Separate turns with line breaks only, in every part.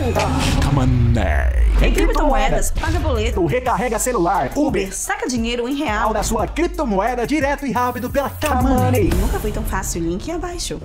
Venda! Mané! Em criptomoedas, paga boleto, recarrega celular, Uber, saca dinheiro em real da sua criptomoeda direto e rápido pela Kamoney. Nunca foi tão fácil, link abaixo.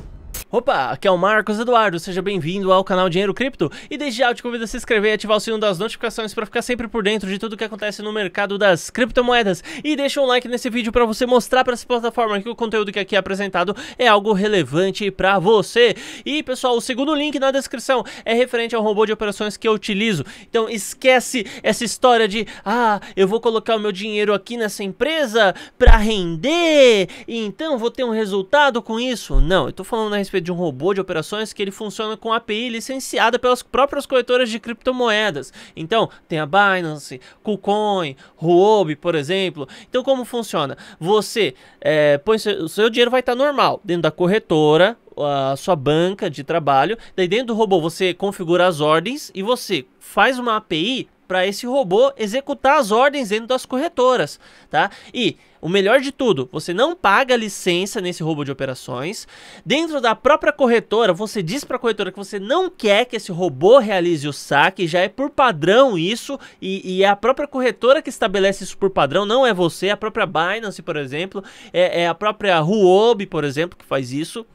Opa, aqui é o Marcos Eduardo, seja bem-vindo ao canal Dinheiro Cripto e desde já eu te convido a se inscrever e ativar o sino das notificações para ficar sempre por dentro de tudo que acontece no mercado das criptomoedas e deixa um like nesse vídeo para você mostrar para essa plataforma que o conteúdo que aqui é apresentado é algo relevante para você. E pessoal, o segundo link na descrição é referente ao robô de operações que eu utilizo, então esquece essa história de ah, eu vou colocar o meu dinheiro aqui nessa empresa para render e então vou ter um resultado com isso. Não, eu tô falando a respeito de um robô de operações que ele funciona com API licenciada pelas próprias corretoras de criptomoedas. Então, tem a Binance, KuCoin, Huobi, por exemplo. Então, como funciona? Você é, põe seu, seu dinheiro vai estar tá normal dentro da corretora, a sua banca de trabalho. Daí dentro do robô você configura as ordens e você faz uma API para esse robô executar as ordens dentro das corretoras, tá? E o melhor de tudo, você não paga licença nesse robô de operações. Dentro da própria corretora, você diz para a corretora que você não quer que esse robô realize o saque, já é por padrão isso, e, e, é a própria corretora que estabelece isso por padrão, não é você, é a própria Binance, por exemplo, é, é a própria Huobi, por exemplo, que faz isso.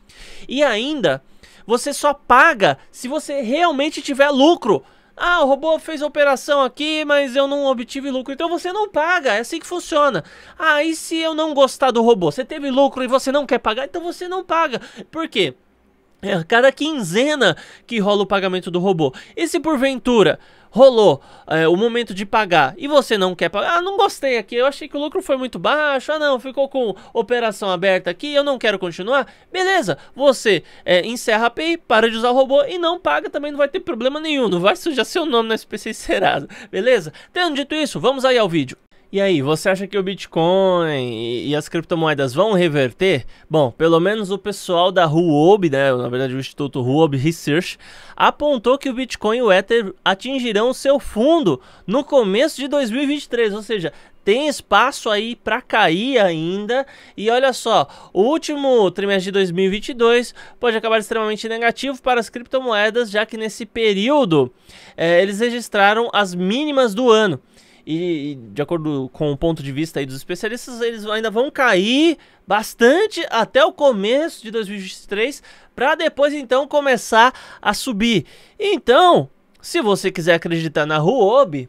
E ainda, você só paga se você realmente tiver lucro. Ah, o robô fez a operação aqui, mas eu não obtive lucro. Então você não paga, é assim que funciona. Ah, e se eu não gostar do robô? Você teve lucro e você não quer pagar, então você não paga. Por quê? É, cada quinzena que rola o pagamento do robô. E se porventura rolou é, o momento de pagar e você não quer pagar, ah, não gostei aqui, eu achei que o lucro foi muito baixo, ah não, ficou com operação aberta aqui, eu não quero continuar, beleza, você é, encerra a API, para de usar o robô e não paga, também não vai ter problema nenhum, não vai sujar seu nome na SPC Serasa, beleza? Tendo dito isso, vamos aí ao vídeo. E aí, você acha que o Bitcoin e as criptomoedas vão reverter? Bom, pelo menos o pessoal da Huobi, né, na verdade o Instituto Huobi Research, apontou que o Bitcoin e o Ether atingirão seu fundo no começo de 2023, ou seja, tem espaço aí para cair ainda. E olha só, o último trimestre de 2022 pode acabar extremamente negativo para as criptomoedas, já que nesse período eh, eles registraram as mínimas do ano. E, de acordo com o ponto de vista dos especialistas, eles ainda vão cair bastante até o começo de 2023, para depois então começar a subir. Então, se você quiser acreditar na Huobi,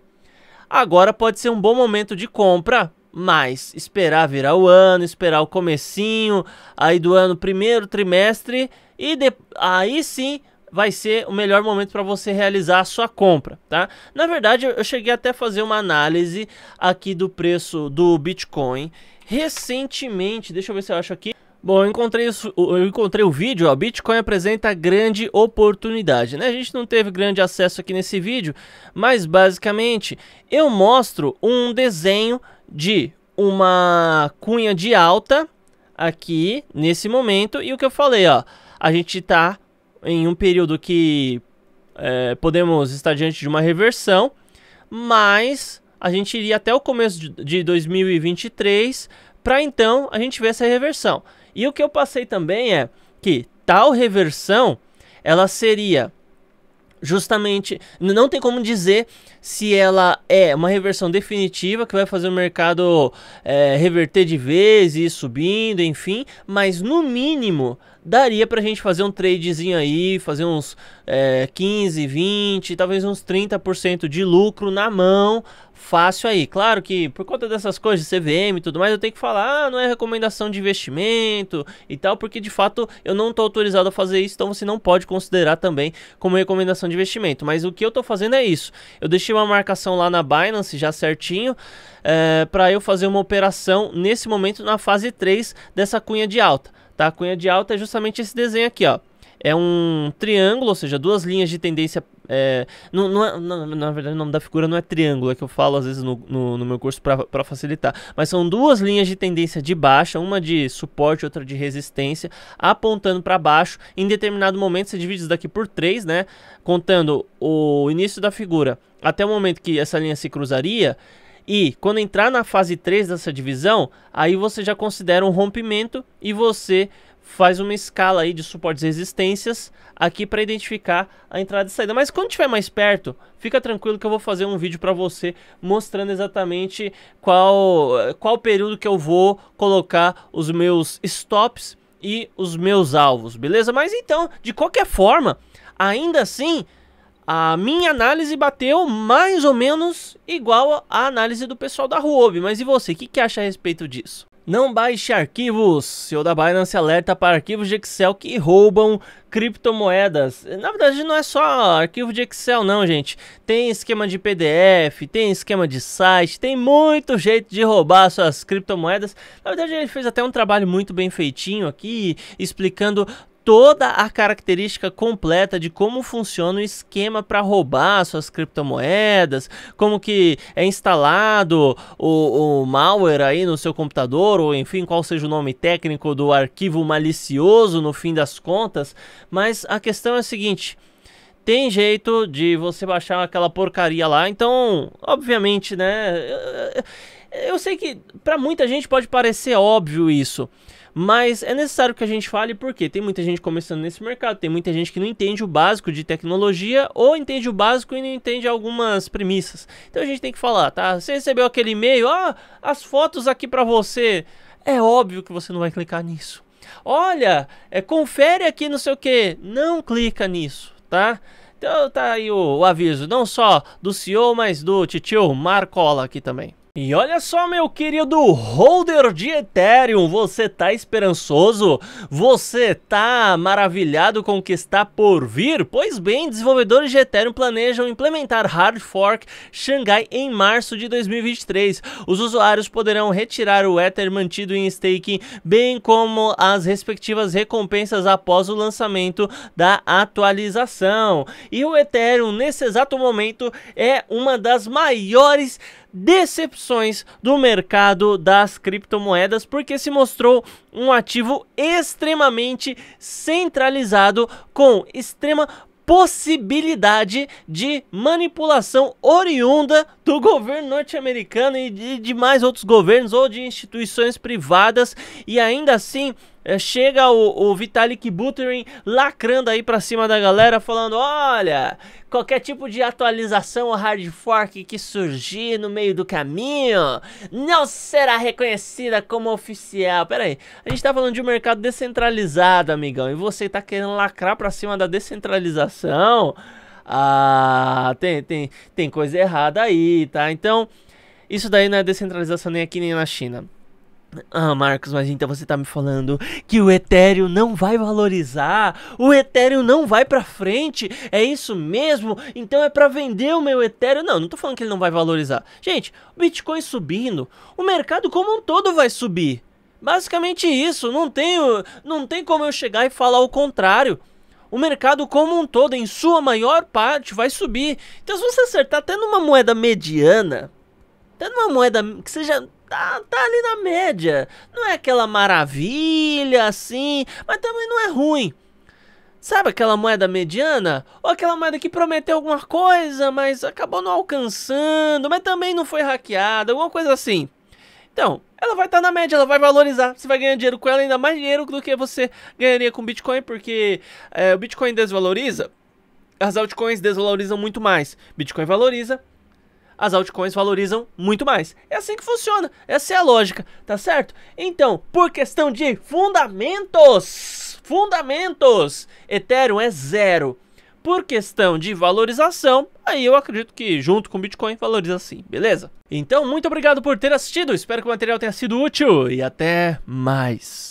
agora pode ser um bom momento de compra mas esperar virar o ano, esperar o comecinho aí do ano, primeiro trimestre e de... aí sim vai ser o melhor momento para você realizar a sua compra, tá? Na verdade, eu cheguei até a fazer uma análise aqui do preço do Bitcoin recentemente. Deixa eu ver se eu acho aqui. Bom, eu encontrei, eu encontrei o vídeo, ó, Bitcoin apresenta grande oportunidade, né? A gente não teve grande acesso aqui nesse vídeo, mas basicamente eu mostro um desenho de uma cunha de alta aqui nesse momento e o que eu falei, ó, a gente tá em um período que é, podemos estar diante de uma reversão, mas a gente iria até o começo de 2023 para então a gente ver essa reversão. E o que eu passei também é que tal reversão ela seria justamente não tem como dizer se ela é uma reversão definitiva que vai fazer o mercado é, reverter de vez e ir subindo, enfim, mas no mínimo daria pra gente fazer um tradezinho aí, fazer uns é, 15, 20, talvez uns 30% de lucro na mão, fácil aí. Claro que por conta dessas coisas CVM e tudo mais, eu tenho que falar, ah, não é recomendação de investimento e tal, porque de fato eu não tô autorizado a fazer isso, então você não pode considerar também como recomendação de investimento. Mas o que eu tô fazendo é isso. Eu deixei uma marcação lá na Binance já certinho, é, para eu fazer uma operação nesse momento na fase 3 dessa cunha de alta. Tá? A cunha de alta é justamente esse desenho aqui, ó. É um triângulo, ou seja, duas linhas de tendência. É, não, não, é, não, na verdade, o nome da figura não é triângulo, é que eu falo às vezes no, no, no meu curso para facilitar. Mas são duas linhas de tendência de baixa, uma de suporte, outra de resistência, apontando para baixo. Em determinado momento, você divide isso daqui por três, né? Contando o início da figura até o momento que essa linha se cruzaria, e quando entrar na fase 3 dessa divisão, aí você já considera um rompimento e você faz uma escala aí de suportes e resistências aqui para identificar a entrada e saída. Mas quando estiver mais perto, fica tranquilo que eu vou fazer um vídeo para você mostrando exatamente qual, qual período que eu vou colocar os meus stops e os meus alvos, beleza? Mas então, de qualquer forma, ainda assim, a minha análise bateu mais ou menos igual à análise do pessoal da Huobi, mas e você, o que, que acha a respeito disso? Não baixe arquivos. Seu da Binance alerta para arquivos de Excel que roubam criptomoedas. Na verdade, não é só arquivo de Excel, não, gente. Tem esquema de PDF, tem esquema de site, tem muito jeito de roubar suas criptomoedas. Na verdade, ele fez até um trabalho muito bem feitinho aqui, explicando toda a característica completa de como funciona o esquema para roubar suas criptomoedas, como que é instalado o, o, malware aí no seu computador, ou enfim, qual seja o nome técnico do arquivo malicioso no fim das contas. Mas a questão é a seguinte. Tem jeito de você baixar aquela porcaria lá, então, obviamente, né? Eu, eu sei que para muita gente pode parecer óbvio isso, mas é necessário que a gente fale porque tem muita gente começando nesse mercado, tem muita gente que não entende o básico de tecnologia ou entende o básico e não entende algumas premissas. Então a gente tem que falar, tá? Você recebeu aquele e-mail, ah, as fotos aqui para você. É óbvio que você não vai clicar nisso. Olha, é, confere aqui não sei o que. Não clica nisso, tá? Então tá aí o, o, aviso, não só do CEO, mas do titio Marcola aqui também. E olha só, meu querido holder de Ethereum, você tá esperançoso? Você tá maravilhado com o que está por vir? Pois bem, desenvolvedores de Ethereum planejam implementar Hard Fork Xangai em março de 2023. Os usuários poderão retirar o Ether mantido em staking, bem como as respectivas recompensas após o lançamento da atualização. E o Ethereum, nesse exato momento, é uma das maiores decepções do mercado das criptomoedas, porque se mostrou um ativo extremamente centralizado com extrema possibilidade de manipulação oriunda do governo norte-americano e de, de mais outros governos ou de instituições privadas e ainda assim é, chega o, o Vitalik Buterin lacrando aí pra cima da galera, falando: olha, qualquer tipo de atualização ou hard fork que surgir no meio do caminho não será reconhecida como oficial. Pera aí, a gente tá falando de um mercado descentralizado, amigão, e você tá querendo lacrar pra cima da descentralização? Ah, tem, tem, tem coisa errada aí, tá? Então, isso daí não é descentralização nem aqui nem na China. Ah, Marcos, mas então você tá me falando que o Ethereum não vai valorizar, o Ethereum não vai para frente, é isso mesmo? Então é para vender o meu Ethereum? Não, não tô falando que ele não vai valorizar. Gente, o Bitcoin subindo, o mercado como um todo vai subir. Basicamente isso, não tenho, não tem como eu chegar e falar o contrário. O mercado como um todo, em sua maior parte, vai subir. Então se você acertar até numa moeda mediana, até numa moeda que seja tá, tá ali na média. Não é aquela maravilha assim, mas também não é ruim. Sabe aquela moeda mediana? Ou aquela moeda que prometeu alguma coisa, mas acabou não alcançando, mas também não foi hackeada, alguma coisa assim. Então, ela vai estar tá na média, ela vai valorizar. Você vai ganhar dinheiro com ela, ainda mais dinheiro do que você ganharia com Bitcoin, porque é, o Bitcoin desvaloriza, as altcoins desvalorizam muito mais. Bitcoin valoriza, as altcoins valorizam muito mais. É assim que funciona, essa é a lógica, tá certo? Então, por questão de fundamentos, fundamentos, Ethereum é zero. Por questão de valorização, aí eu acredito que junto com o Bitcoin valoriza sim, beleza? Então, muito obrigado por ter assistido, espero que o material tenha sido útil e até mais.